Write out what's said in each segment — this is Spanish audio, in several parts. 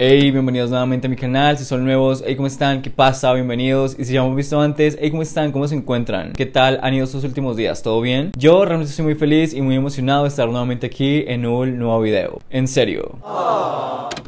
Hey, bienvenidos nuevamente a mi canal. Si son nuevos, hey, ¿cómo están? ¿Qué pasa? Bienvenidos. Y si ya hemos visto antes, hey, ¿cómo están? ¿Cómo se encuentran? ¿Qué tal han ido estos últimos días? ¿Todo bien? Yo realmente estoy muy feliz y muy emocionado de estar nuevamente aquí en un nuevo video. En serio.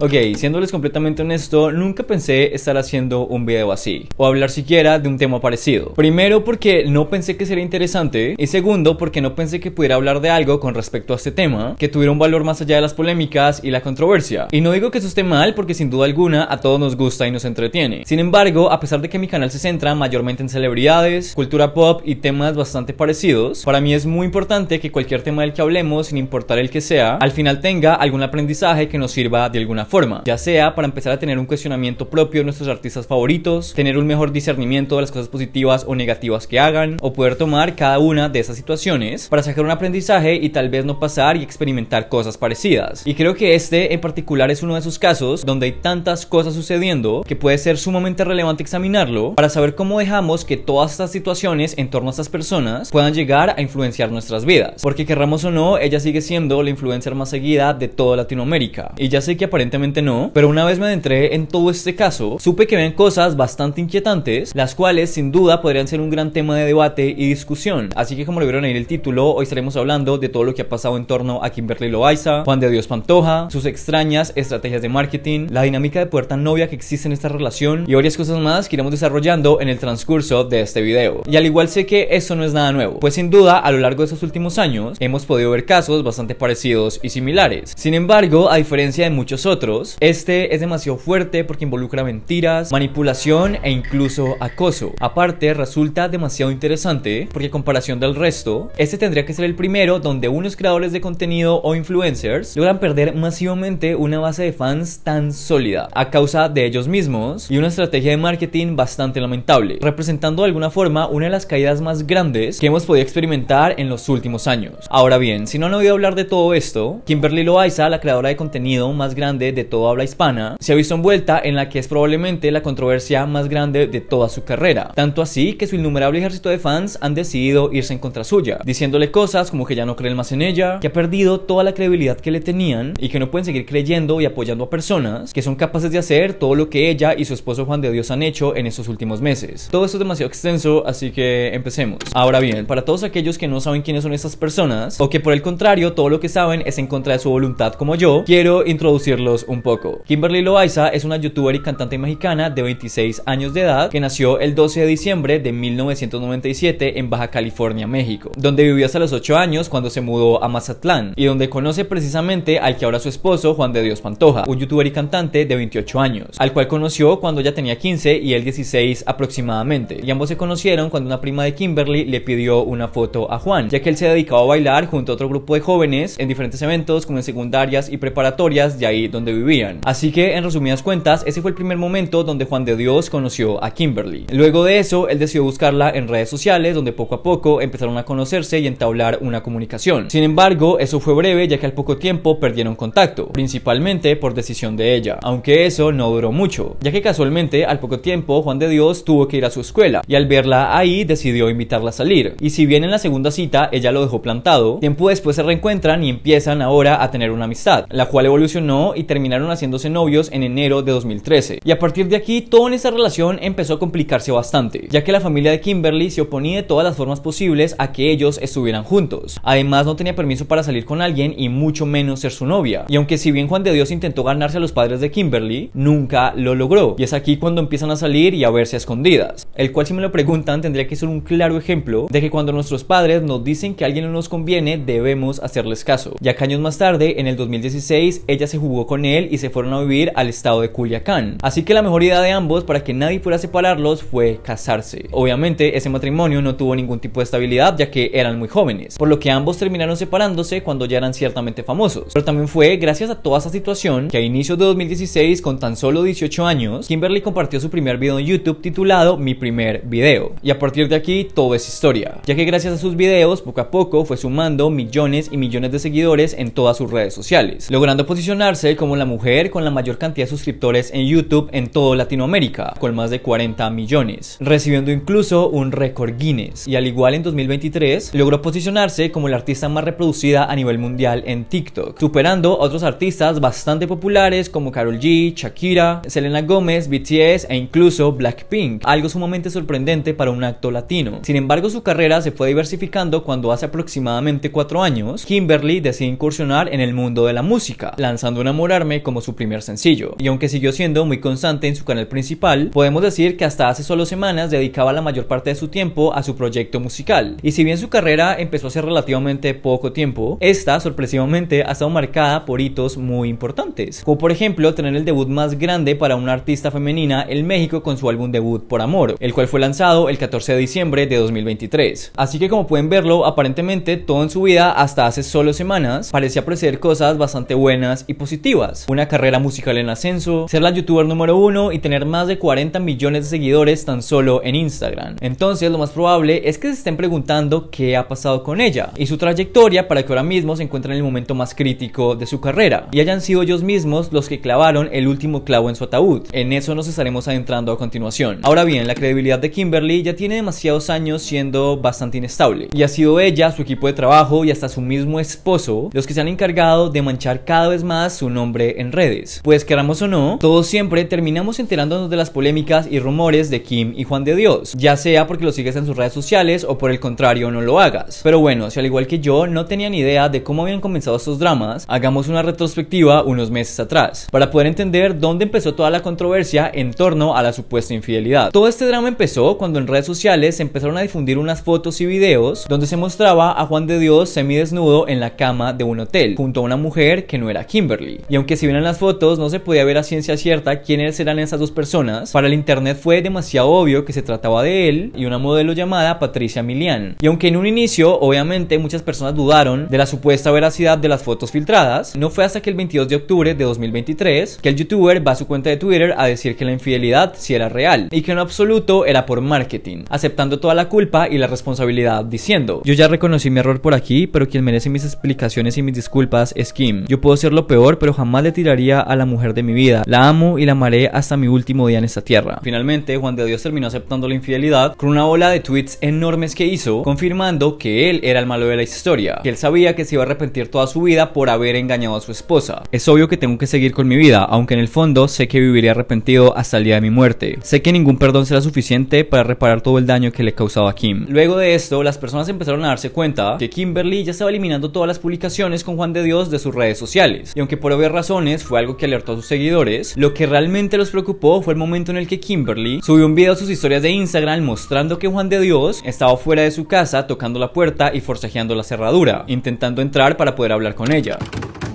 Ok, siéndoles completamente honesto, nunca pensé estar haciendo un video así o hablar siquiera de un tema parecido. Primero, porque no pensé que sería interesante y segundo, porque no pensé que pudiera hablar de algo con respecto a este tema que tuviera un valor más allá de las polémicas y la controversia. Y no digo que eso esté mal, porque sin duda alguna a todos nos gusta y nos entretiene. Sin embargo, a pesar de que mi canal se centra mayormente en celebridades, cultura pop y temas bastante parecidos, para mí es muy importante que cualquier tema del que hablemos, sin importar el que sea, al final tenga algún aprendizaje que nos sirva de alguna forma, ya sea para empezar a tener un cuestionamiento propio de nuestros artistas favoritos, tener un mejor discernimiento de las cosas positivas o negativas que hagan, o poder tomar cada una de esas situaciones para sacar un aprendizaje y tal vez no pasar y experimentar cosas parecidas. Y creo que este en particular es uno de esos casos donde hay tantas cosas sucediendo que puede ser sumamente relevante examinarlo para saber cómo dejamos que todas estas situaciones en torno a estas personas puedan llegar a influenciar nuestras vidas. Porque querramos o no, ella sigue siendo la influencer más seguida de toda Latinoamérica. Y ya sé que aparentemente no, pero una vez me adentré en todo este caso, supe que ven cosas bastante inquietantes, las cuales sin duda podrían ser un gran tema de debate y discusión. Así que como le vieron ahí el título, hoy estaremos hablando de todo lo que ha pasado en torno a Kimberly Loaiza, Juan de Dios Pantoja, sus extrañas estrategias de marketing, la dinámica de puerta novia que existe en esta relación y varias cosas más que iremos desarrollando en el transcurso de este video. Y al igual sé que eso no es nada nuevo, pues sin duda a lo largo de estos últimos años hemos podido ver casos bastante parecidos y similares. Sin embargo, a diferencia de muchos otros, este es demasiado fuerte porque involucra mentiras, manipulación e incluso acoso. Aparte, resulta demasiado interesante porque en comparación del resto, este tendría que ser el primero donde unos creadores de contenido o influencers logran perder masivamente una base de fans tan sólida a causa de ellos mismos y una estrategia de marketing bastante lamentable, representando de alguna forma una de las caídas más grandes que hemos podido experimentar en los últimos años. Ahora bien, si no han oído hablar de todo esto, Kimberly Loaiza, la creadora de contenido más grande de toda habla hispana, se ha visto envuelta en la que es probablemente la controversia más grande de toda su carrera, tanto así que su innumerable ejército de fans han decidido irse en contra suya, diciéndole cosas como que ya no creen más en ella, que ha perdido toda la credibilidad que le tenían y que no pueden seguir creyendo y apoyando a personas que son capaces de hacer todo lo que ella y su esposo Juan de Dios han hecho en estos últimos meses. Todo esto es demasiado extenso, así que empecemos. Ahora bien, para todos aquellos que no saben quiénes son estas personas, o que por el contrario todo lo que saben es en contra de su voluntad como yo, quiero introducirlos un poco. Kimberly Loaiza es una youtuber y cantante mexicana de 26 años de edad que nació el 12 de diciembre de 1997 en Baja California, México, donde vivió hasta los 8 años cuando se mudó a Mazatlán y donde conoce precisamente al que ahora su esposo Juan de Dios Pantoja, un youtuber y cantante de 28 años, al cual conoció cuando ya tenía 15 y él 16 aproximadamente. Y ambos se conocieron cuando una prima de Kimberly le pidió una foto a Juan, ya que él se dedicaba a bailar junto a otro grupo de jóvenes en diferentes eventos como en secundarias y preparatorias de ahí donde vivían. Así que en resumidas cuentas, ese fue el primer momento donde Juan de Dios conoció a Kimberly. Luego de eso, él decidió buscarla en redes sociales donde poco a poco empezaron a conocerse y entablar una comunicación. Sin embargo, eso fue breve ya que al poco tiempo perdieron contacto, principalmente por decisión de ella, aunque eso no duró mucho, ya que casualmente al poco tiempo Juan de Dios tuvo que ir a su escuela y al verla ahí decidió invitarla a salir, y si bien en la segunda cita ella lo dejó plantado, tiempo después se reencuentran y empiezan ahora a tener una amistad, la cual evolucionó y terminaron haciéndose novios en enero de 2013, y a partir de aquí todo en esta relación empezó a complicarse bastante, ya que la familia de Kimberly se oponía de todas las formas posibles a que ellos estuvieran juntos, además no tenía permiso para salir con alguien y mucho menos ser su novia, y aunque si bien Juan de Dios intentó ganarse a los padres de Kimberly, nunca lo logró. Y es aquí cuando empiezan a salir y a verse escondidas. El cual si me lo preguntan tendría que ser un claro ejemplo de que cuando nuestros padres nos dicen que alguien no nos conviene, debemos hacerles caso. Ya que años más tarde, en el 2016, ella se jugó con él y se fueron a vivir al estado de Culiacán. Así que la mejor idea de ambos para que nadie fuera a separarlos fue casarse. Obviamente, ese matrimonio no tuvo ningún tipo de estabilidad ya que eran muy jóvenes, por lo que ambos terminaron separándose cuando ya eran ciertamente famosos. Pero también fue gracias a toda esa situación que a inicios de 2016, con tan solo 18 años, Kimberly compartió su primer video en YouTube titulado Mi primer video. Y a partir de aquí todo es historia, ya que gracias a sus videos poco a poco fue sumando millones y millones de seguidores en todas sus redes sociales, logrando posicionarse como la mujer con la mayor cantidad de suscriptores en YouTube en todo Latinoamérica, con más de 40 millones, recibiendo incluso un récord Guinness. Y al igual en 2023, logró posicionarse como la artista más reproducida a nivel mundial en TikTok, superando a otros artistas bastante populares como como Carol G, Shakira, Selena Gomez, BTS e incluso Blackpink, algo sumamente sorprendente para un acto latino. Sin embargo, su carrera se fue diversificando cuando hace aproximadamente cuatro años, Kimberly decide incursionar en el mundo de la música, lanzando Enamorarme como su primer sencillo. Y aunque siguió siendo muy constante en su canal principal, podemos decir que hasta hace solo semanas dedicaba la mayor parte de su tiempo a su proyecto musical. Y si bien su carrera empezó hace relativamente poco tiempo, esta sorpresivamente ha estado marcada por hitos muy importantes, como por ejemplo tener el debut más grande para una artista femenina en México con su álbum debut Por Amor, el cual fue lanzado el 14 de diciembre de 2023. Así que como pueden verlo, aparentemente todo en su vida hasta hace solo semanas parecía apreciar cosas bastante buenas y positivas. Una carrera musical en ascenso, ser la youtuber número uno y tener más de 40 millones de seguidores tan solo en Instagram. Entonces lo más probable es que se estén preguntando qué ha pasado con ella y su trayectoria para que ahora mismo se encuentre en el momento más crítico de su carrera y hayan sido ellos mismos los que clavaron el último clavo en su ataúd. En eso nos estaremos adentrando a continuación. Ahora bien, la credibilidad de Kimberly ya tiene demasiados años siendo bastante inestable y ha sido ella, su equipo de trabajo y hasta su mismo esposo los que se han encargado de manchar cada vez más su nombre en redes. Pues queramos o no, todos siempre terminamos enterándonos de las polémicas y rumores de Kim y Juan de Dios, ya sea porque lo sigues en sus redes sociales o por el contrario no lo hagas. Pero bueno, si al igual que yo no tenía ni idea de cómo habían comenzado estos dramas, hagamos una retrospectiva unos meses atrás para poder entender dónde empezó toda la controversia en torno a la supuesta infidelidad. Todo este drama empezó cuando en redes sociales se empezaron a difundir unas fotos y videos donde se mostraba a Juan de Dios semidesnudo en la cama de un hotel junto a una mujer que no era Kimberly. Y aunque si bien las fotos no se podía ver a ciencia cierta quiénes eran esas dos personas, para el internet fue demasiado obvio que se trataba de él y una modelo llamada Patricia Milian. Y aunque en un inicio, obviamente, muchas personas dudaron de la supuesta veracidad de las fotos filtradas, no fue hasta que el 22 de octubre de 2023 que el youtuber va a su cuenta de Twitter a decir que la infidelidad sí era real y que en absoluto era por marketing, aceptando toda la culpa y la responsabilidad diciendo, yo ya reconocí mi error por aquí, pero quien merece mis explicaciones y mis disculpas es Kim. Yo puedo ser lo peor, pero jamás le tiraría a la mujer de mi vida. La amo y la amaré hasta mi último día en esta tierra. Finalmente, Juan de Dios terminó aceptando la infidelidad con una ola de tweets enormes que hizo, confirmando que él era el malo de la historia, que él sabía que se iba a arrepentir toda su vida por haber engañado a su esposa. Es obvio que tengo que seguir con mi vida, aunque en el fondo sé que viviría arrepentido hasta el día de mi muerte. Sé que ningún perdón será suficiente para reparar todo el daño que le causaba a Kim. Luego de esto, las personas empezaron a darse cuenta que Kimberly ya estaba eliminando todas las publicaciones con Juan de Dios de sus redes sociales, y aunque por obvias razones fue algo que alertó a sus seguidores, lo que realmente los preocupó fue el momento en el que Kimberly subió un video a sus historias de Instagram mostrando que Juan de Dios estaba fuera de su casa tocando la puerta y forcejeando la cerradura, intentando entrar para poder hablar con ella.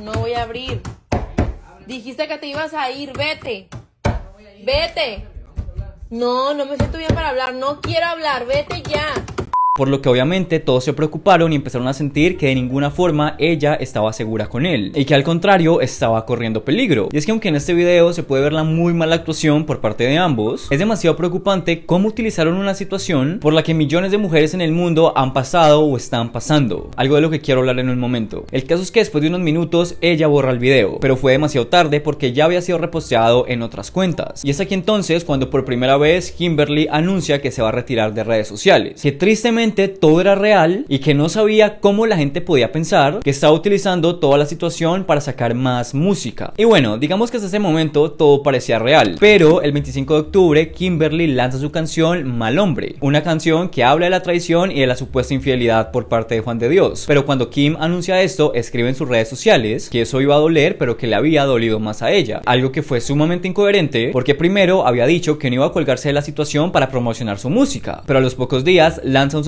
No voy a abrir. Dijiste que te ibas a ir, vete. Vete. No, no me siento bien para hablar. No quiero hablar. Vete ya. Por lo que obviamente todos se preocuparon y empezaron a sentir que de ninguna forma ella estaba segura con él y que al contrario estaba corriendo peligro. Y es que aunque en este video se puede ver la muy mala actuación por parte de ambos, es demasiado preocupante cómo utilizaron una situación por la que millones de mujeres en el mundo han pasado o están pasando. Algo de lo que quiero hablar en un momento. El caso es que después de unos minutos ella borra el video, pero fue demasiado tarde porque ya había sido reposteado en otras cuentas. Y es aquí entonces cuando por primera vez Kimberly anuncia que se va a retirar de redes sociales. Que tristemente todo era real y que no sabía cómo la gente podía pensar que estaba utilizando toda la situación para sacar más música. Y bueno, digamos que hasta ese momento todo parecía real, pero el 25 de octubre Kimberly lanza su canción Mal Hombre, una canción que habla de la traición y de la supuesta infidelidad por parte de Juan de Dios. Pero cuando Kim anuncia esto, escribe en sus redes sociales que eso iba a doler, pero que le había dolido más a ella, algo que fue sumamente incoherente porque primero había dicho que no iba a colgarse de la situación para promocionar su música, pero a los pocos días lanza un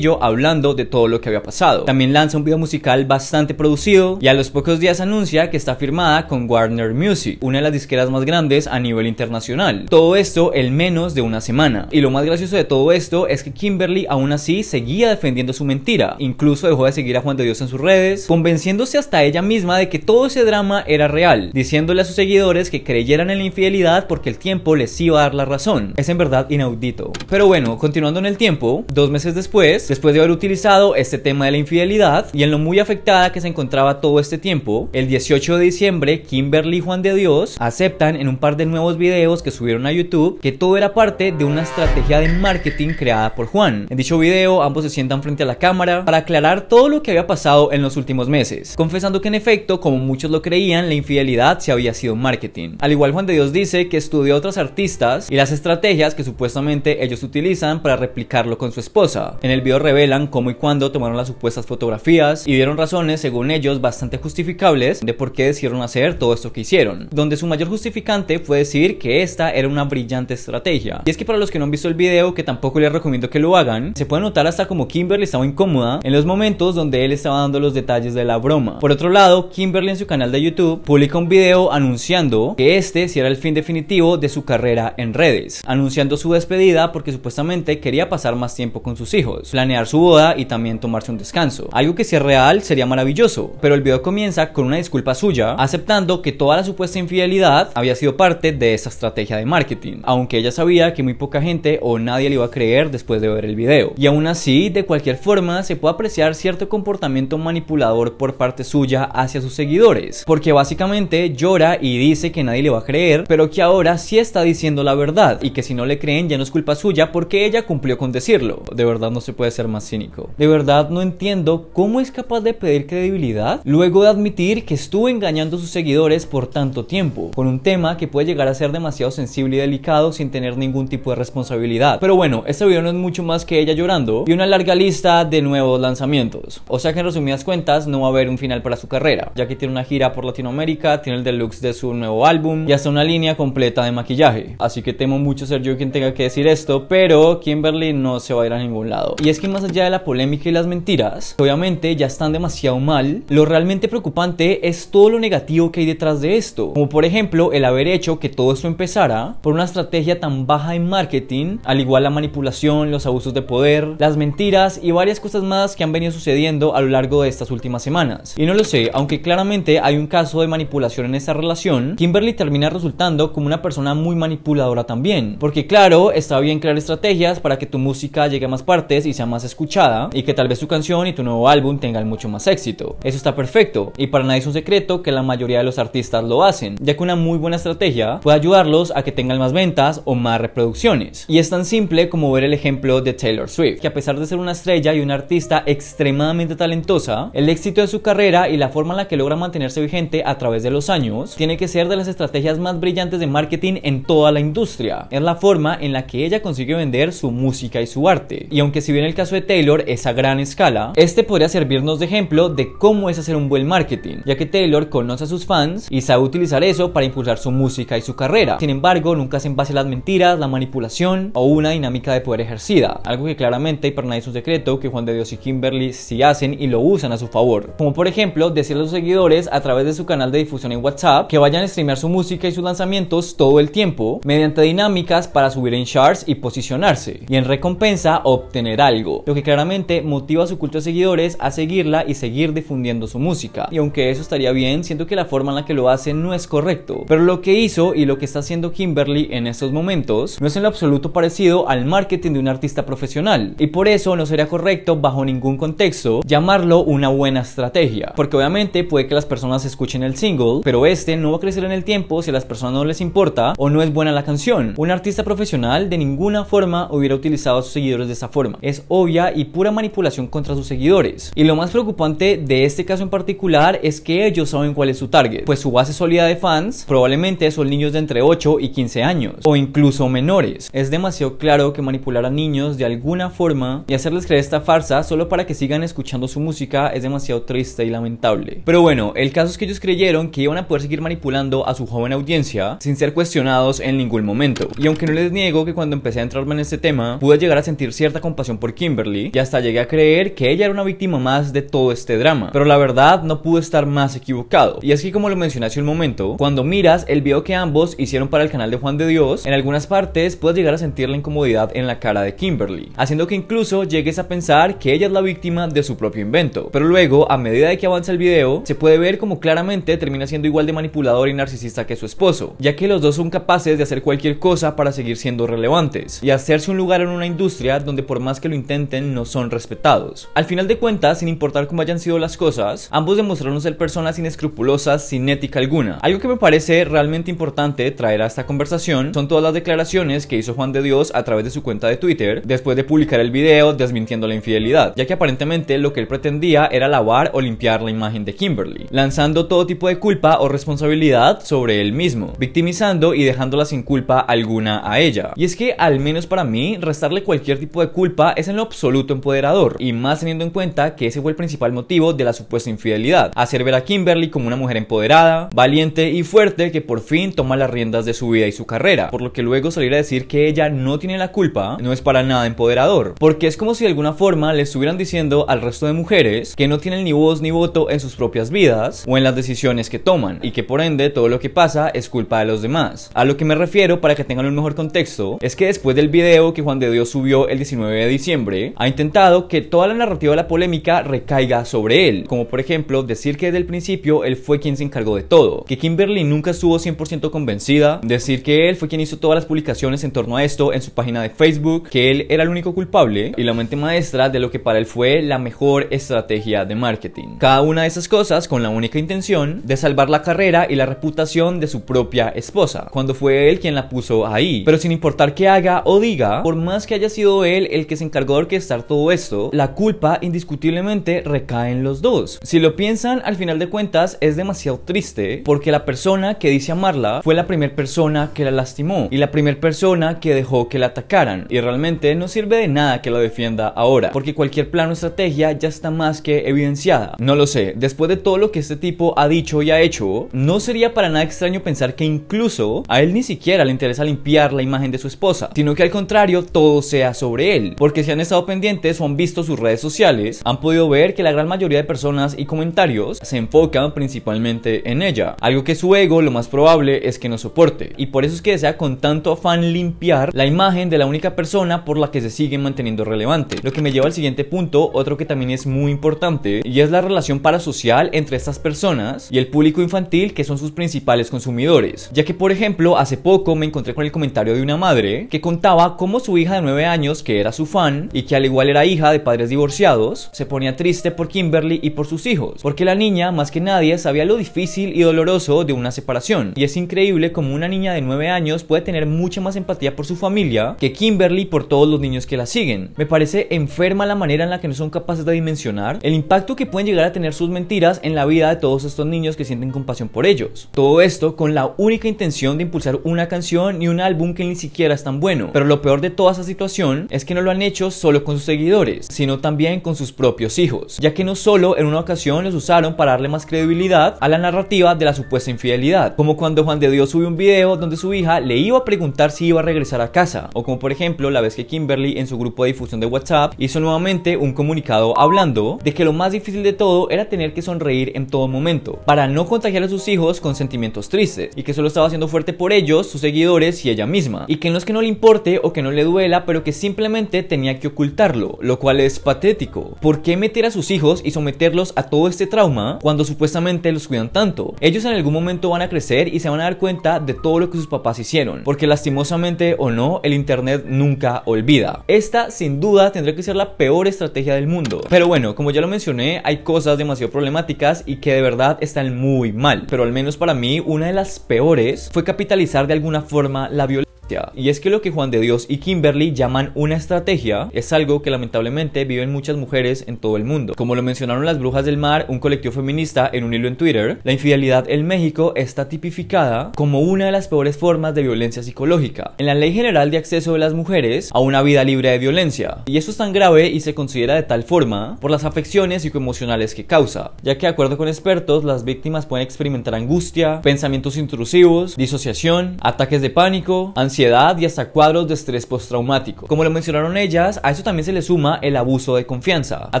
hablando de todo lo que había pasado. También lanza un video musical bastante producido y a los pocos días anuncia que está firmada con Warner Music, una de las disqueras más grandes a nivel internacional. Todo esto en menos de una semana. Y lo más gracioso de todo esto es que Kimberly aún así seguía defendiendo su mentira, incluso dejó de seguir a Juan de Dios en sus redes, convenciéndose hasta ella misma de que todo ese drama era real, diciéndole a sus seguidores que creyeran en la infidelidad porque el tiempo les iba a dar la razón. Es en verdad inaudito. Pero bueno, continuando en el tiempo, dos meses después, Después, de haber utilizado este tema de la infidelidad y en lo muy afectada que se encontraba todo este tiempo, el 18 de diciembre, Kimberly y Juan de Dios aceptan en un par de nuevos videos que subieron a YouTube que todo era parte de una estrategia de marketing creada por Juan. En dicho video, ambos se sientan frente a la cámara para aclarar todo lo que había pasado en los últimos meses, confesando que en efecto, como muchos lo creían, la infidelidad se había sido marketing. Al igual Juan de Dios dice que estudió a otros artistas y las estrategias que supuestamente ellos utilizan para replicarlo con su esposa. En el video revelan cómo y cuándo tomaron las supuestas fotografías y dieron razones, según ellos, bastante justificables de por qué decidieron hacer todo esto que hicieron, donde su mayor justificante fue decir que esta era una brillante estrategia. Y es que para los que no han visto el video, que tampoco les recomiendo que lo hagan, se puede notar hasta como Kimberly estaba incómoda en los momentos donde él estaba dando los detalles de la broma. Por otro lado, Kimberly en su canal de YouTube publica un video anunciando que este era el fin definitivo de su carrera en redes, anunciando su despedida porque supuestamente quería pasar más tiempo con sus hijos planear su boda y también tomarse un descanso. Algo que si es real sería maravilloso, pero el video comienza con una disculpa suya, aceptando que toda la supuesta infidelidad había sido parte de esa estrategia de marketing, aunque ella sabía que muy poca gente o nadie le iba a creer después de ver el video. Y aún así, de cualquier forma, se puede apreciar cierto comportamiento manipulador por parte suya hacia sus seguidores, porque básicamente llora y dice que nadie le va a creer, pero que ahora sí está diciendo la verdad y que si no le creen ya no es culpa suya porque ella cumplió con decirlo. De verdad no se puede ser más cínico. De verdad no entiendo cómo es capaz de pedir credibilidad luego de admitir que estuvo engañando a sus seguidores por tanto tiempo, con un tema que puede llegar a ser demasiado sensible y delicado sin tener ningún tipo de responsabilidad. Pero bueno, este video no es mucho más que ella llorando y una larga lista de nuevos lanzamientos. O sea que en resumidas cuentas no va a haber un final para su carrera, ya que tiene una gira por Latinoamérica, tiene el deluxe de su nuevo álbum y hasta una línea completa de maquillaje. Así que temo mucho ser yo quien tenga que decir esto, pero Kimberly no se va a ir a ningún lado. Y es que más allá de la polémica y las mentiras, obviamente ya están demasiado mal, lo realmente preocupante es todo lo negativo que hay detrás de esto. Como por ejemplo el haber hecho que todo esto empezara por una estrategia tan baja en marketing, al igual la manipulación, los abusos de poder, las mentiras y varias cosas más que han venido sucediendo a lo largo de estas últimas semanas. Y no lo sé, aunque claramente hay un caso de manipulación en esta relación, Kimberly termina resultando como una persona muy manipuladora también. Porque claro, está bien crear estrategias para que tu música llegue a más partes sea más escuchada y que tal vez su canción y tu nuevo álbum tengan mucho más éxito. Eso está perfecto y para nadie es un secreto que la mayoría de los artistas lo hacen, ya que una muy buena estrategia puede ayudarlos a que tengan más ventas o más reproducciones. Y es tan simple como ver el ejemplo de Taylor Swift, que a pesar de ser una estrella y una artista extremadamente talentosa, el éxito de su carrera y la forma en la que logra mantenerse vigente a través de los años tiene que ser de las estrategias más brillantes de marketing en toda la industria. Es la forma en la que ella consigue vender su música y su arte. Y aunque si bien en el caso de Taylor es a gran escala, este podría servirnos de ejemplo de cómo es hacer un buen marketing, ya que Taylor conoce a sus fans y sabe utilizar eso para impulsar su música y su carrera. Sin embargo, nunca se a las mentiras, la manipulación o una dinámica de poder ejercida, algo que claramente y para nadie es un secreto que Juan de Dios y Kimberly sí hacen y lo usan a su favor. Como por ejemplo, decirle a sus seguidores a través de su canal de difusión en WhatsApp que vayan a streamear su música y sus lanzamientos todo el tiempo mediante dinámicas para subir en charts y posicionarse, y en recompensa obtener algo algo, lo que claramente motiva a su culto de seguidores a seguirla y seguir difundiendo su música. Y aunque eso estaría bien, siento que la forma en la que lo hace no es correcto. Pero lo que hizo y lo que está haciendo Kimberly en estos momentos no es en lo absoluto parecido al marketing de un artista profesional. Y por eso no sería correcto bajo ningún contexto llamarlo una buena estrategia. Porque obviamente puede que las personas escuchen el single, pero este no va a crecer en el tiempo si a las personas no les importa o no es buena la canción. Un artista profesional de ninguna forma hubiera utilizado a sus seguidores de esa forma obvia y pura manipulación contra sus seguidores. Y lo más preocupante de este caso en particular es que ellos saben cuál es su target, pues su base sólida de fans probablemente son niños de entre 8 y 15 años, o incluso menores. Es demasiado claro que manipular a niños de alguna forma y hacerles creer esta farsa solo para que sigan escuchando su música es demasiado triste y lamentable. Pero bueno, el caso es que ellos creyeron que iban a poder seguir manipulando a su joven audiencia sin ser cuestionados en ningún momento. Y aunque no les niego que cuando empecé a entrarme en este tema, pude llegar a sentir cierta compasión por Kimberly y hasta llegué a creer que ella era una víctima más de todo este drama. Pero la verdad no pudo estar más equivocado. Y es que como lo mencioné hace un momento, cuando miras el video que ambos hicieron para el canal de Juan de Dios, en algunas partes puedes llegar a sentir la incomodidad en la cara de Kimberly, haciendo que incluso llegues a pensar que ella es la víctima de su propio invento. Pero luego, a medida de que avanza el video, se puede ver como claramente termina siendo igual de manipulador y narcisista que su esposo, ya que los dos son capaces de hacer cualquier cosa para seguir siendo relevantes y hacerse un lugar en una industria donde por más que lo intenten no son respetados. Al final de cuentas, sin importar cómo hayan sido las cosas, ambos demostraron ser personas inescrupulosas, sin ética alguna. Algo que me parece realmente importante traer a esta conversación son todas las declaraciones que hizo Juan de Dios a través de su cuenta de Twitter después de publicar el video desmintiendo la infidelidad, ya que aparentemente lo que él pretendía era lavar o limpiar la imagen de Kimberly, lanzando todo tipo de culpa o responsabilidad sobre él mismo, victimizando y dejándola sin culpa alguna a ella. Y es que al menos para mí, restarle cualquier tipo de culpa es en lo absoluto empoderador, y más teniendo en cuenta que ese fue el principal motivo de la supuesta infidelidad, hacer ver a Kimberly como una mujer empoderada, valiente y fuerte que por fin toma las riendas de su vida y su carrera, por lo que luego salir a decir que ella no tiene la culpa no es para nada empoderador, porque es como si de alguna forma le estuvieran diciendo al resto de mujeres que no tienen ni voz ni voto en sus propias vidas o en las decisiones que toman, y que por ende todo lo que pasa es culpa de los demás. A lo que me refiero para que tengan un mejor contexto es que después del video que Juan de Dios subió el 19 de diciembre, ha intentado que toda la narrativa de la polémica recaiga sobre él, como por ejemplo decir que desde el principio él fue quien se encargó de todo, que Kimberly nunca estuvo 100% convencida, decir que él fue quien hizo todas las publicaciones en torno a esto en su página de Facebook, que él era el único culpable y la mente maestra de lo que para él fue la mejor estrategia de marketing. Cada una de esas cosas con la única intención de salvar la carrera y la reputación de su propia esposa, cuando fue él quien la puso ahí, pero sin importar que haga o diga, por más que haya sido él el que se encargó que que todo esto, la culpa indiscutiblemente recae en los dos. Si lo piensan, al final de cuentas es demasiado triste porque la persona que dice amarla fue la primera persona que la lastimó y la primera persona que dejó que la atacaran. Y realmente no sirve de nada que la defienda ahora, porque cualquier plano o estrategia ya está más que evidenciada. No lo sé, después de todo lo que este tipo ha dicho y ha hecho, no sería para nada extraño pensar que incluso a él ni siquiera le interesa limpiar la imagen de su esposa, sino que al contrario todo sea sobre él, porque si han estado pendientes o han visto sus redes sociales han podido ver que la gran mayoría de personas y comentarios se enfocan principalmente en ella, algo que su ego lo más probable es que no soporte y por eso es que desea con tanto afán limpiar la imagen de la única persona por la que se sigue manteniendo relevante. Lo que me lleva al siguiente punto, otro que también es muy importante y es la relación parasocial entre estas personas y el público infantil que son sus principales consumidores, ya que por ejemplo hace poco me encontré con el comentario de una madre que contaba cómo su hija de 9 años que era su fan y que al igual era hija de padres divorciados, se ponía triste por Kimberly y por sus hijos, porque la niña más que nadie sabía lo difícil y doloroso de una separación. Y es increíble como una niña de 9 años puede tener mucha más empatía por su familia que Kimberly por todos los niños que la siguen. Me parece enferma la manera en la que no son capaces de dimensionar el impacto que pueden llegar a tener sus mentiras en la vida de todos estos niños que sienten compasión por ellos. Todo esto con la única intención de impulsar una canción y un álbum que ni siquiera es tan bueno. Pero lo peor de toda esa situación es que no lo han hecho solo con sus seguidores, sino también con sus propios hijos, ya que no solo en una ocasión los usaron para darle más credibilidad a la narrativa de la supuesta infidelidad, como cuando Juan de Dios subió un video donde su hija le iba a preguntar si iba a regresar a casa, o como por ejemplo la vez que Kimberly en su grupo de difusión de WhatsApp hizo nuevamente un comunicado hablando de que lo más difícil de todo era tener que sonreír en todo momento, para no contagiar a sus hijos con sentimientos tristes, y que solo estaba haciendo fuerte por ellos, sus seguidores y ella misma, y que no es que no le importe o que no le duela, pero que simplemente tenía que que ocultarlo, lo cual es patético. ¿Por qué meter a sus hijos y someterlos a todo este trauma cuando supuestamente los cuidan tanto? Ellos en algún momento van a crecer y se van a dar cuenta de todo lo que sus papás hicieron, porque lastimosamente o no, el internet nunca olvida. Esta sin duda tendría que ser la peor estrategia del mundo. Pero bueno, como ya lo mencioné, hay cosas demasiado problemáticas y que de verdad están muy mal, pero al menos para mí una de las peores fue capitalizar de alguna forma la violencia. Y es que lo que Juan de Dios y Kimberly llaman una estrategia es algo que lamentablemente viven muchas mujeres en todo el mundo. Como lo mencionaron las Brujas del Mar, un colectivo feminista en un hilo en Twitter, la infidelidad en México está tipificada como una de las peores formas de violencia psicológica. En la Ley General de Acceso de las Mujeres a una vida libre de violencia. Y eso es tan grave y se considera de tal forma por las afecciones psicoemocionales que causa, ya que de acuerdo con expertos, las víctimas pueden experimentar angustia, pensamientos intrusivos, disociación, ataques de pánico, ansiedad y hasta cuadros de estrés postraumático. Como lo mencionaron ellas, a eso también se le suma el abuso de confianza, a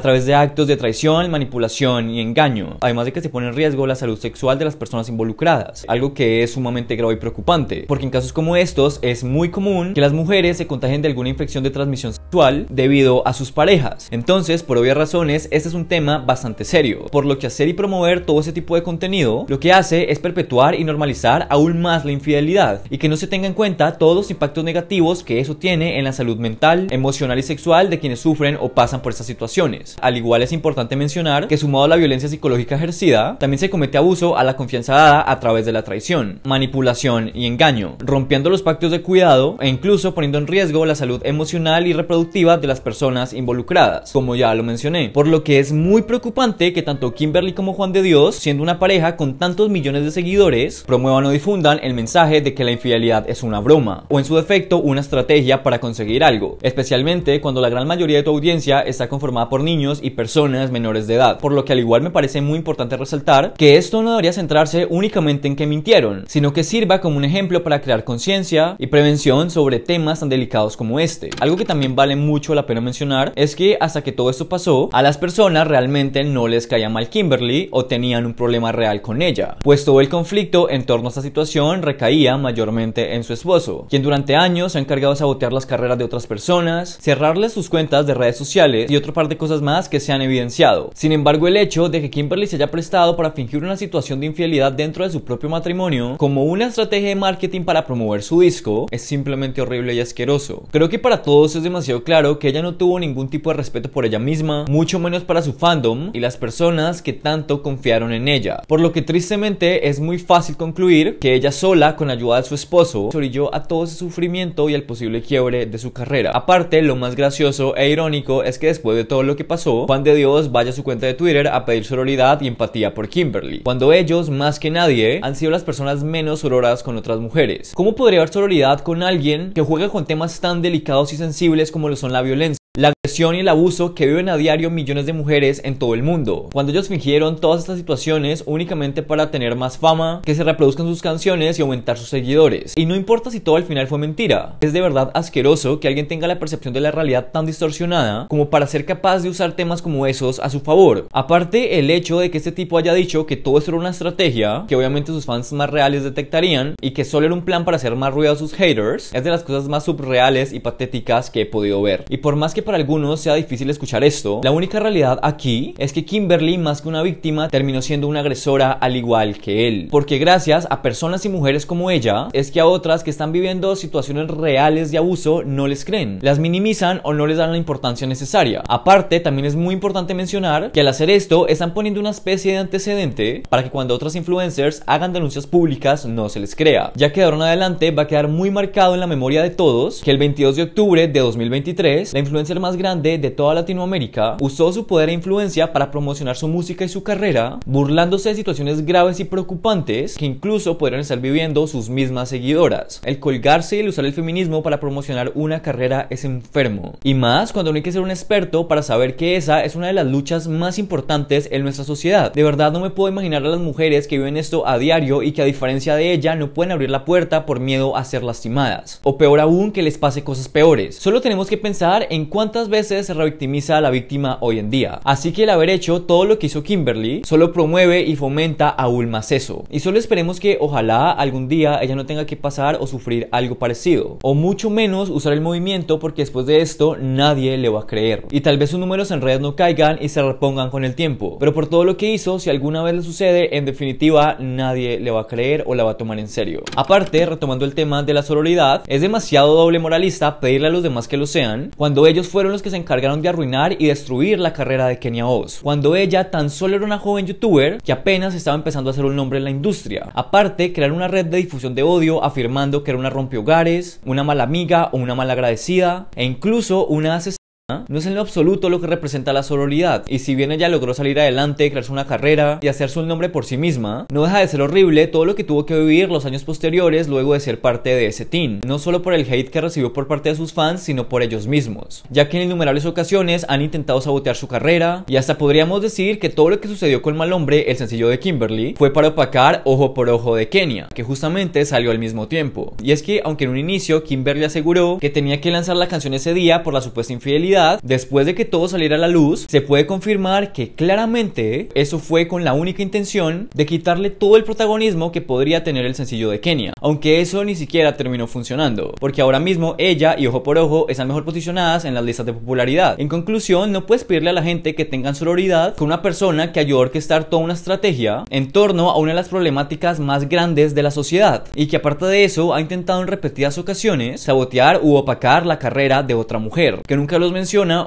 través de actos de traición, manipulación y engaño, además de que se pone en riesgo la salud sexual de las personas involucradas, algo que es sumamente grave y preocupante, porque en casos como estos es muy común que las mujeres se contagien de alguna infección de transmisión sexual debido a sus parejas. Entonces, por obvias razones, este es un tema bastante serio, por lo que hacer y promover todo ese tipo de contenido lo que hace es perpetuar y normalizar aún más la infidelidad y que no se tenga en cuenta todos los impactos negativos que eso tiene en la salud mental, emocional y sexual de quienes sufren o pasan por estas situaciones. Al igual es importante mencionar que sumado a la violencia psicológica ejercida, también se comete abuso a la confianza dada a través de la traición, manipulación y engaño, rompiendo los pactos de cuidado e incluso poniendo en riesgo la salud emocional y reproductiva de las personas involucradas, como ya lo mencioné. Por lo que es muy preocupante que tanto Kimberly como Juan de Dios, siendo una pareja con tantos millones de seguidores, promuevan o difundan el mensaje de que la infidelidad es una broma o en su defecto una estrategia para conseguir algo, especialmente cuando la gran mayoría de tu audiencia está conformada por niños y personas menores de edad, por lo que al igual me parece muy importante resaltar que esto no debería centrarse únicamente en que mintieron, sino que sirva como un ejemplo para crear conciencia y prevención sobre temas tan delicados como este. Algo que también vale mucho la pena mencionar es que hasta que todo esto pasó, a las personas realmente no les caía mal Kimberly o tenían un problema real con ella, pues todo el conflicto en torno a esta situación recaía mayormente en su esposo, quien durante años se ha encargado de sabotear las carreras de otras personas, cerrarles sus cuentas de redes sociales y otro par de cosas más que se han evidenciado. Sin embargo, el hecho de que Kimberly se haya prestado para fingir una situación de infidelidad dentro de su propio matrimonio como una estrategia de marketing para promover su disco es simplemente horrible y asqueroso. Creo que para todos es demasiado claro que ella no tuvo ningún tipo de respeto por ella misma, mucho menos para su fandom y las personas que tanto confiaron en ella. Por lo que tristemente es muy fácil concluir que ella sola, con ayuda de su esposo, orilló a todo ese sufrimiento y el posible quiebre de su carrera. Aparte, lo más gracioso e irónico es que después de todo lo que pasó, Juan de Dios vaya a su cuenta de Twitter a pedir sororidad y empatía por Kimberly, cuando ellos, más que nadie, han sido las personas menos sororas con otras mujeres. ¿Cómo podría haber sororidad con alguien que juega con temas tan delicados y sensibles como lo son la violencia? La agresión y el abuso que viven a diario millones de mujeres en todo el mundo. Cuando ellos fingieron todas estas situaciones únicamente para tener más fama, que se reproduzcan sus canciones y aumentar sus seguidores. Y no importa si todo al final fue mentira. Es de verdad asqueroso que alguien tenga la percepción de la realidad tan distorsionada como para ser capaz de usar temas como esos a su favor. Aparte, el hecho de que este tipo haya dicho que todo eso era una estrategia, que obviamente sus fans más reales detectarían, y que solo era un plan para hacer más ruido a sus haters, es de las cosas más subreales y patéticas que he podido ver. Y por más que para algunos sea difícil escuchar esto, la única realidad aquí es que Kimberly, más que una víctima, terminó siendo una agresora al igual que él. Porque gracias a personas y mujeres como ella, es que a otras que están viviendo situaciones reales de abuso no les creen, las minimizan o no les dan la importancia necesaria. Aparte, también es muy importante mencionar que al hacer esto están poniendo una especie de antecedente para que cuando otras influencers hagan denuncias públicas no se les crea, ya que de ahora en adelante va a quedar muy marcado en la memoria de todos que el 22 de octubre de 2023 la influencia más grande de toda Latinoamérica, usó su poder e influencia para promocionar su música y su carrera, burlándose de situaciones graves y preocupantes que incluso podrían estar viviendo sus mismas seguidoras. El colgarse y el usar el feminismo para promocionar una carrera es enfermo. Y más cuando no hay que ser un experto para saber que esa es una de las luchas más importantes en nuestra sociedad. De verdad no me puedo imaginar a las mujeres que viven esto a diario y que a diferencia de ella no pueden abrir la puerta por miedo a ser lastimadas. O peor aún que les pase cosas peores. Solo tenemos que pensar en cuánto cuántas veces se revictimiza a la víctima hoy en día. Así que el haber hecho todo lo que hizo Kimberly solo promueve y fomenta aún más eso. Y solo esperemos que ojalá algún día ella no tenga que pasar o sufrir algo parecido. O mucho menos usar el movimiento porque después de esto nadie le va a creer. Y tal vez sus números en redes no caigan y se repongan con el tiempo. Pero por todo lo que hizo, si alguna vez le sucede, en definitiva nadie le va a creer o la va a tomar en serio. Aparte, retomando el tema de la sororidad, es demasiado doble moralista pedirle a los demás que lo sean cuando ellos fueron los que se encargaron de arruinar y destruir la carrera de Kenia Oz, cuando ella tan solo era una joven youtuber que apenas estaba empezando a hacer un nombre en la industria. Aparte, crearon una red de difusión de odio afirmando que era una rompehogares, una mala amiga o una mala agradecida, e incluso una asesina ¿Ah? no es en lo absoluto lo que representa la sororidad. Y si bien ella logró salir adelante, crearse una carrera y hacerse un nombre por sí misma, no deja de ser horrible todo lo que tuvo que vivir los años posteriores luego de ser parte de ese team, no solo por el hate que recibió por parte de sus fans, sino por ellos mismos, ya que en innumerables ocasiones han intentado sabotear su carrera y hasta podríamos decir que todo lo que sucedió con Mal Hombre, el sencillo de Kimberly, fue para opacar Ojo por Ojo de Kenia, que justamente salió al mismo tiempo. Y es que, aunque en un inicio Kimberly aseguró que tenía que lanzar la canción ese día por la supuesta infidelidad, después de que todo saliera a la luz, se puede confirmar que claramente eso fue con la única intención de quitarle todo el protagonismo que podría tener el sencillo de Kenia, aunque eso ni siquiera terminó funcionando, porque ahora mismo ella y Ojo por Ojo están mejor posicionadas en las listas de popularidad. En conclusión, no puedes pedirle a la gente que tengan sororidad con una persona que ayudó a orquestar toda una estrategia en torno a una de las problemáticas más grandes de la sociedad y que aparte de eso ha intentado en repetidas ocasiones sabotear u opacar la carrera de otra mujer, que nunca los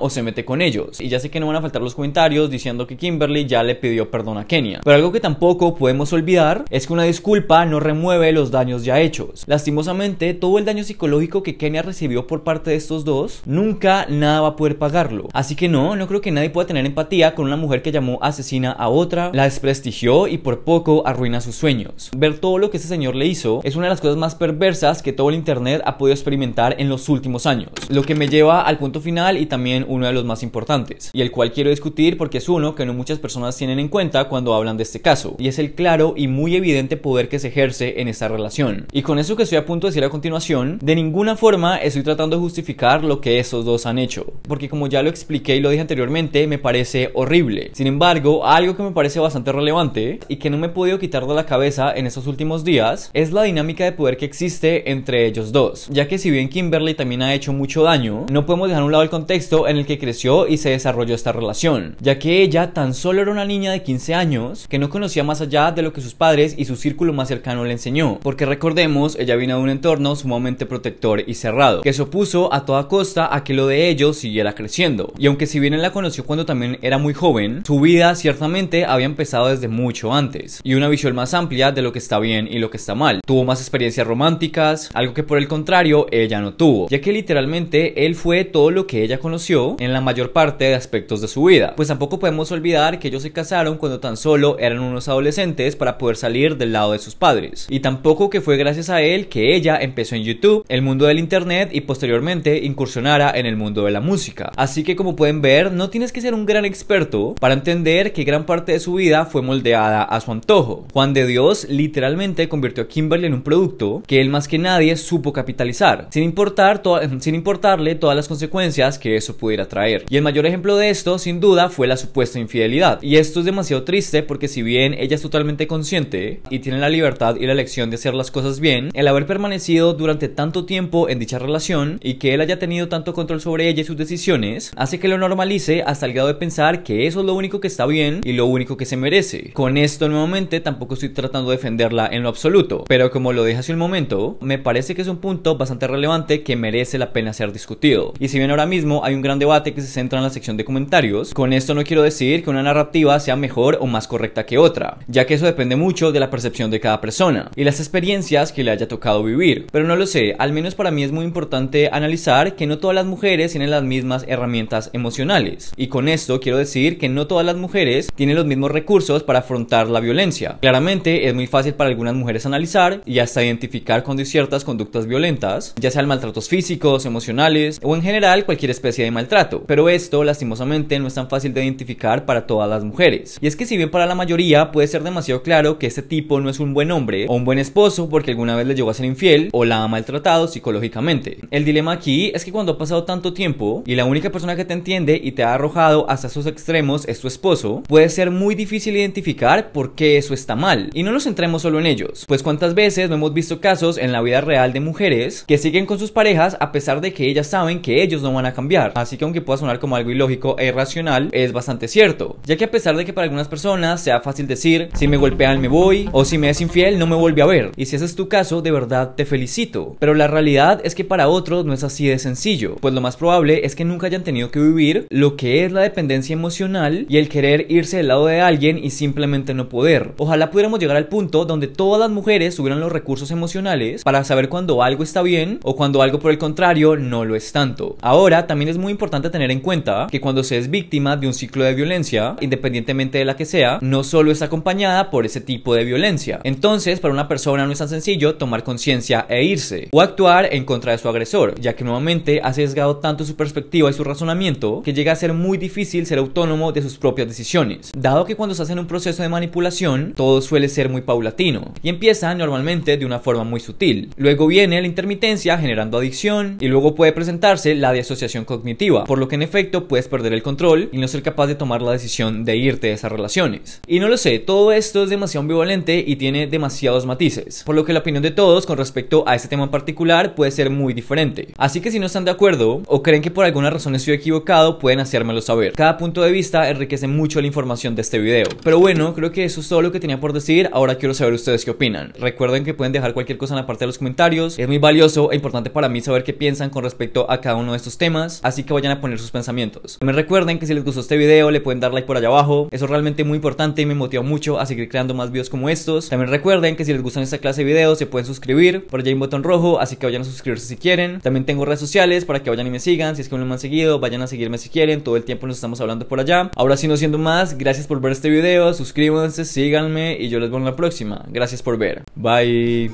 o se mete con ellos. Y ya sé que no van a faltar los comentarios diciendo que Kimberly ya le pidió perdón a Kenia. Pero algo que tampoco podemos olvidar es que una disculpa no remueve los daños ya hechos. Lastimosamente, todo el daño psicológico que Kenia recibió por parte de estos dos, nunca nada va a poder pagarlo. Así que no, no creo que nadie pueda tener empatía con una mujer que llamó asesina a otra, la desprestigió y por poco arruina sus sueños. Ver todo lo que este señor le hizo es una de las cosas más perversas que todo el internet ha podido experimentar en los últimos años. Lo que me lleva al punto final y también uno de los más importantes, y el cual quiero discutir porque es uno que no muchas personas tienen en cuenta cuando hablan de este caso, y es el claro y muy evidente poder que se ejerce en esta relación. Y con eso que estoy a punto de decir a continuación, de ninguna forma estoy tratando de justificar lo que esos dos han hecho, porque como ya lo expliqué y lo dije anteriormente, me parece horrible. Sin embargo, algo que me parece bastante relevante y que no me he podido quitar de la cabeza en estos últimos días es la dinámica de poder que existe entre ellos dos, ya que si bien Kimberly también ha hecho mucho daño, no podemos dejar a un lado el contexto en el que creció y se desarrolló esta relación, ya que ella tan solo era una niña de 15 años que no conocía más allá de lo que sus padres y su círculo más cercano le enseñó, porque recordemos, ella vino de un entorno sumamente protector y cerrado, que se opuso a toda costa a que lo de ellos siguiera creciendo. Y aunque si bien él la conoció cuando también era muy joven, su vida ciertamente había empezado desde mucho antes, y una visión más amplia de lo que está bien y lo que está mal. Tuvo más experiencias románticas, algo que por el contrario ella no tuvo, ya que literalmente él fue todo lo que ella conoció en la mayor parte de aspectos de su vida. Pues tampoco podemos olvidar que ellos se casaron cuando tan solo eran unos adolescentes para poder salir del lado de sus padres. Y tampoco que fue gracias a él que ella empezó en YouTube, el mundo del internet y posteriormente incursionara en el mundo de la música. Así que como pueden ver, no tienes que ser un gran experto para entender que gran parte de su vida fue moldeada a su antojo. Juan de Dios literalmente convirtió a Kimberly en un producto que él más que nadie supo capitalizar, sin importar sin importarle todas las consecuencias que eso pudiera traer. Y el mayor ejemplo de esto, sin duda, fue la supuesta infidelidad. Y esto es demasiado triste porque si bien ella es totalmente consciente y tiene la libertad y la elección de hacer las cosas bien, el haber permanecido durante tanto tiempo en dicha relación y que él haya tenido tanto control sobre ella y sus decisiones, hace que lo normalice hasta el grado de pensar que eso es lo único que está bien y lo único que se merece. Con esto nuevamente tampoco estoy tratando de defenderla en lo absoluto, pero como lo dije hace un momento, me parece que es un punto bastante relevante que merece la pena ser discutido. Y si bien ahora mismo hay un gran debate que se centra en la sección de comentarios. Con esto no quiero decir que una narrativa sea mejor o más correcta que otra, ya que eso depende mucho de la percepción de cada persona y las experiencias que le haya tocado vivir. Pero no lo sé, al menos para mí es muy importante analizar que no todas las mujeres tienen las mismas herramientas emocionales. Y con esto quiero decir que no todas las mujeres tienen los mismos recursos para afrontar la violencia. Claramente es muy fácil para algunas mujeres analizar y hasta identificar cuando ciertas conductas violentas, ya sean maltratos físicos, emocionales o en general cualquier especie de maltrato, pero esto lastimosamente no es tan fácil de identificar para todas las mujeres. Y es que si bien para la mayoría puede ser demasiado claro que este tipo no es un buen hombre o un buen esposo porque alguna vez le llegó a ser infiel o la ha maltratado psicológicamente. El dilema aquí es que cuando ha pasado tanto tiempo y la única persona que te entiende y te ha arrojado hasta sus extremos es tu esposo, puede ser muy difícil identificar por qué eso está mal. Y no nos centremos solo en ellos, pues cuántas veces no hemos visto casos en la vida real de mujeres que siguen con sus parejas a pesar de que ellas saben que ellos no van a cambiar Así que aunque pueda sonar como algo ilógico e irracional, es bastante cierto, ya que a pesar de que para algunas personas sea fácil decir, si me golpean me voy, o si me es infiel no me vuelve a ver, y si ese es tu caso, de verdad te felicito. Pero la realidad es que para otros no es así de sencillo, pues lo más probable es que nunca hayan tenido que vivir lo que es la dependencia emocional y el querer irse del lado de alguien y simplemente no poder. Ojalá pudiéramos llegar al punto donde todas las mujeres tuvieran los recursos emocionales para saber cuando algo está bien o cuando algo por el contrario no lo es tanto. Ahora también es muy importante tener en cuenta que cuando se es víctima de un ciclo de violencia, independientemente de la que sea, no solo es acompañada por ese tipo de violencia. Entonces, para una persona no es tan sencillo tomar conciencia e irse, o actuar en contra de su agresor, ya que nuevamente ha sesgado tanto su perspectiva y su razonamiento que llega a ser muy difícil ser autónomo de sus propias decisiones. Dado que cuando se hace un proceso de manipulación, todo suele ser muy paulatino, y empieza normalmente de una forma muy sutil. Luego viene la intermitencia generando adicción, y luego puede presentarse la disociación con cognitiva, por lo que en efecto puedes perder el control y no ser capaz de tomar la decisión de irte de esas relaciones. Y no lo sé, todo esto es demasiado ambivalente y tiene demasiados matices, por lo que la opinión de todos con respecto a este tema en particular puede ser muy diferente. Así que si no están de acuerdo o creen que por alguna razón estoy equivocado, pueden hacérmelo saber. Cada punto de vista enriquece mucho la información de este video. Pero bueno, creo que eso es todo lo que tenía por decir. Ahora quiero saber ustedes qué opinan. Recuerden que pueden dejar cualquier cosa en la parte de los comentarios. Es muy valioso e importante para mí saber qué piensan con respecto a cada uno de estos temas así que vayan a poner sus pensamientos. Me recuerden que si les gustó este video le pueden dar like por allá abajo, eso es realmente muy importante y me motiva mucho a seguir creando más videos como estos. También recuerden que si les gustan esta clase de videos se pueden suscribir, por allá hay un botón rojo, así que vayan a suscribirse si quieren. También tengo redes sociales para que vayan y me sigan, si es que no me han seguido, vayan a seguirme si quieren, todo el tiempo nos estamos hablando por allá. Ahora sí, no siendo más, gracias por ver este video, suscríbanse, síganme y yo les veo en la próxima. Gracias por ver. Bye.